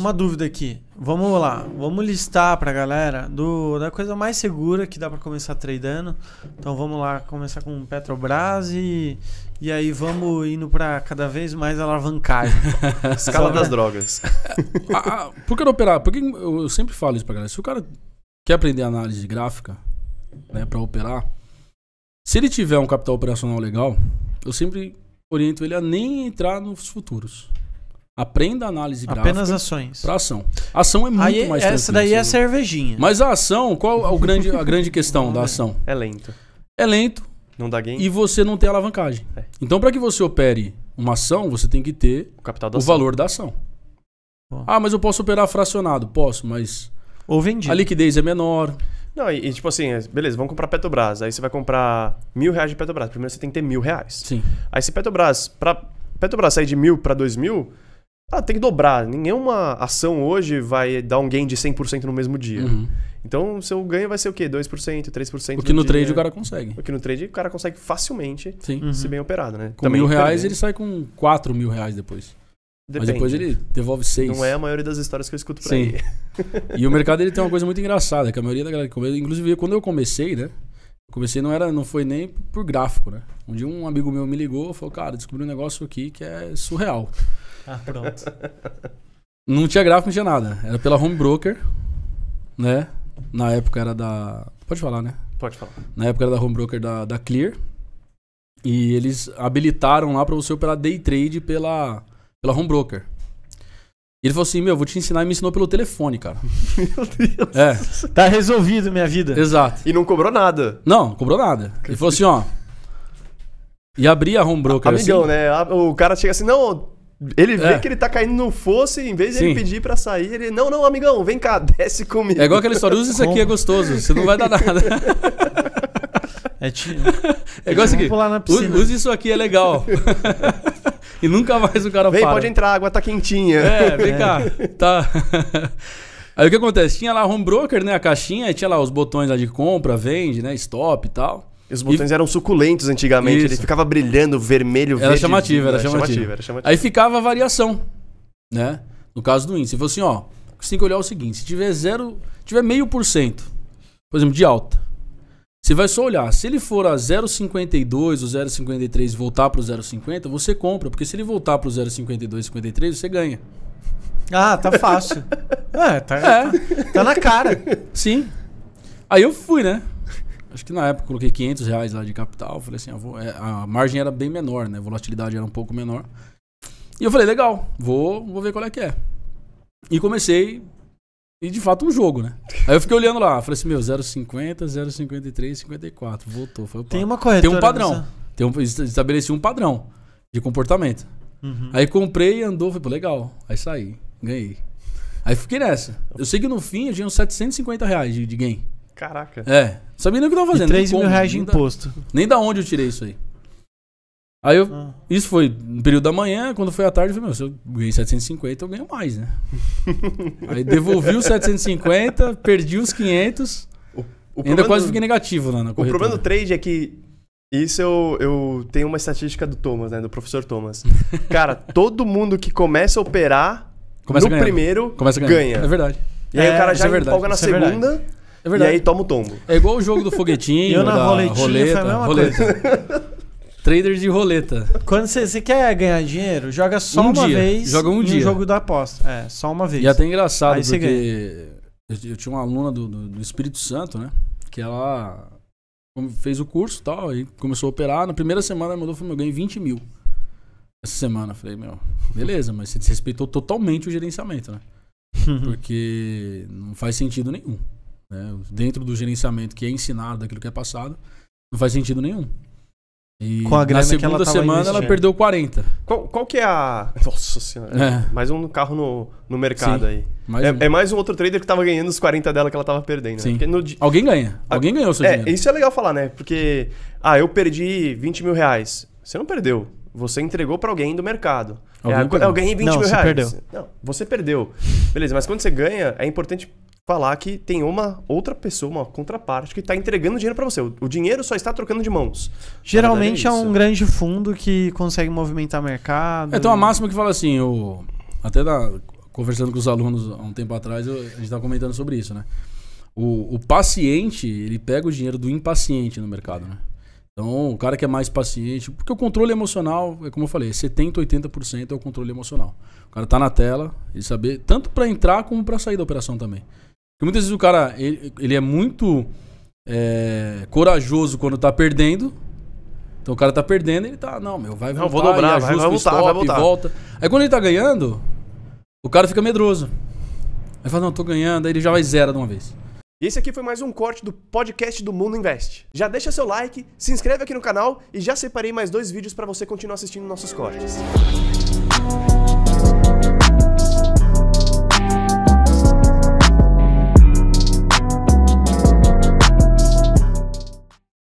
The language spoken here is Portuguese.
uma dúvida aqui. Vamos lá, vamos listar pra galera do, da coisa mais segura que dá para começar tradando. Então vamos lá, começar com Petrobras e, e aí vamos indo para cada vez mais alavancagem. Escala das drogas. Ah, ah, por que não operar? Porque eu, eu sempre falo isso pra galera. Se o cara quer aprender análise gráfica, né, para operar, se ele tiver um capital operacional legal, eu sempre oriento ele a nem entrar nos futuros. Aprenda análise gráfica. Apenas ações. Para ação. A ação é muito Aí, mais Essa daí é a né? cervejinha. Mas a ação, qual é o grande, a grande questão da é ação? É lento. É lento. Não dá gain. E você não tem alavancagem. É. Então, para que você opere uma ação, você tem que ter o, capital o valor da ação. Ah, mas eu posso operar fracionado. Posso, mas. Ou vendido. A liquidez é menor. Não, e, e, tipo assim, é, beleza, vamos comprar Petrobras. Aí você vai comprar mil reais de Petrobras. Primeiro você tem que ter mil reais. Sim. Aí se Petrobras, pra Petrobras sair de mil para dois mil, ah, tem que dobrar. Nenhuma ação hoje vai dar um gain de 100% no mesmo dia. Uhum. Então, seu ganho vai ser o quê? 2%, 3%. O que no trade o cara consegue. O que no trade o cara consegue facilmente Sim. se uhum. bem operado, né? Com mil reais, perder. ele sai com 4 mil reais depois. Depende. Mas depois ele devolve 6. Não é a maioria das histórias que eu escuto por Sim. aí. e o mercado ele tem uma coisa muito engraçada, que a maioria da galera que começa, inclusive quando eu comecei, né? comecei não era não foi nem por gráfico, né? Um dia um amigo meu me ligou, falou: "Cara, descobri um negócio aqui que é surreal". Ah, pronto. Não tinha gráfico, não tinha nada. Era pela Home Broker, né? Na época era da. Pode falar, né? Pode falar. Na época era da Home Broker da, da Clear. E eles habilitaram lá para você operar day trade pela, pela Home Broker. E ele falou assim: Meu, vou te ensinar. E me ensinou pelo telefone, cara. Meu Deus. É. Tá resolvido minha vida. Exato. E não cobrou nada. Não, não cobrou nada. Ele falou assim: Ó. E abri a Home Broker. Amigão, assim, né? O cara chega assim: Não, ele vê é. que ele tá caindo no fosso e em vez de Sim. ele pedir para sair, ele. Não, não, amigão, vem cá, desce comigo. É igual aquela história, usa isso aqui, é gostoso, você não vai dar nada. É, tipo, é igual isso aqui. Usa isso aqui, é legal. e nunca mais o cara Vem, para. pode entrar, a água tá quentinha. É, vem é. cá. Tá. Aí o que acontece? Tinha lá home broker, né? A caixinha, tinha lá os botões lá de compra, vende, né? Stop e tal. Os botões e... eram suculentos antigamente, Isso. ele ficava brilhando vermelho, era verde. era, era é, chamativa, era chamativa. Aí ficava a variação, né? No caso do índice. Ele falou assim, ó, você tem que olhar o seguinte, se tiver zero, tiver meio por cento, por exemplo, de alta, você vai só olhar. Se ele for a 0,52 ou 0,53 e voltar para o 0,50, você compra. Porque se ele voltar para o 0,52, 53, você ganha. Ah, tá fácil. é, tá, é. Tá, tá na cara. Sim. Aí eu fui, né? Acho que na época eu coloquei 500 reais lá de capital. Falei assim, ah, vou, é, a margem era bem menor, né? A volatilidade era um pouco menor. E eu falei, legal, vou, vou ver qual é que é. E comecei, e de fato um jogo, né? Aí eu fiquei olhando lá, falei assim, meu, 0,50, 0,53, 54, voltou. Falei, tem uma corretora. Tem um padrão. Nessa... Tem um, estabeleci um padrão de comportamento. Uhum. Aí comprei, andou, foi legal. Aí saí, ganhei. Aí fiquei nessa. Eu sei que no fim eu tinha uns 750 reais de, de gain. Caraca. É. Sabia nem o que eu tava fazendo. E 3 mil como, reais de imposto. Da, nem da onde eu tirei isso aí. Aí eu. Ah. Isso foi no período da manhã, quando foi à tarde, eu falei, meu, se eu ganhei 750, eu ganho mais, né? aí devolvi os 750, perdi os 500. O, o ainda quase do, fiquei negativo lá na corretora. O problema do trade é que. Isso eu, eu tenho uma estatística do Thomas, né? Do professor Thomas. Cara, todo mundo que começa a operar começa no primeiro começa ganha. É verdade. E aí é, o cara já é empolga na é segunda. É é verdade. E aí toma o tombo. É igual o jogo do foguetinho. Eu na roletinha roleta, foi a mesma roleta. coisa. Trader de roleta. Quando você, quer ganhar dinheiro, joga só um uma dia. vez joga um dia. jogo da aposta. É, só uma vez. E é até engraçado, aí porque eu, eu, tinha uma aluna do, do, do, Espírito Santo, né? Que ela fez o curso e tal, e começou a operar. Na primeira semana ela mandou, falou, meu, ganhei 20 mil. Essa semana, eu falei, meu, beleza, mas você desrespeitou totalmente o gerenciamento, né? Porque não faz sentido nenhum né? dentro do gerenciamento que é ensinado, daquilo que é passado, não faz sentido nenhum. E com a grana na segunda ela semana ela perdeu 40. Qual, qual que é a. Nossa senhora. É, é. Mais um carro no, no mercado Sim, aí. Mais é, um. é, mais um outro trader que tava ganhando os 40 dela que ela tava perdendo. Né? Sim. No... Alguém ganha. A... Alguém ganhou seu é, dinheiro. Isso é legal falar, né? Porque. Ah, eu perdi 20 mil reais. Você não perdeu. Você entregou para alguém do mercado. Alguém é, eu ganhei 20 não, mil reais. Perdeu. Não, você perdeu. Beleza, mas quando você ganha, é importante falar que tem uma outra pessoa, uma contraparte que está entregando dinheiro para você. O dinheiro só está trocando de mãos. É Geralmente é, é, um grande fundo que consegue movimentar mercado. É, então a máxima que fala assim, eu até da, conversando com os alunos há um tempo atrás, eu, a gente estava comentando sobre isso, né? O, o, paciente, ele pega o dinheiro do impaciente no mercado, né? Então, o cara que é mais paciente, porque o controle emocional, é como eu falei, 70, 80% é o controle emocional. O cara tá na tela, ele saber tanto para entrar como para sair da operação também. Porque muitas vezes o cara, ele, ele é muito é, corajoso quando tá perdendo. Então o cara tá perdendo, ele tá, não, meu, vai voltar, não, vou dobrar, vai, vai, voltar, stop, vai voltar. volta. Aí quando ele tá ganhando, o cara fica medroso. Aí fala, não, tô ganhando, aí ele já vai zero de uma vez. E esse aqui foi mais um corte do podcast do Mundo Invest. Já deixa seu like, se inscreve aqui no canal e já separei mais dois vídeos para você continuar assistindo nossos cortes.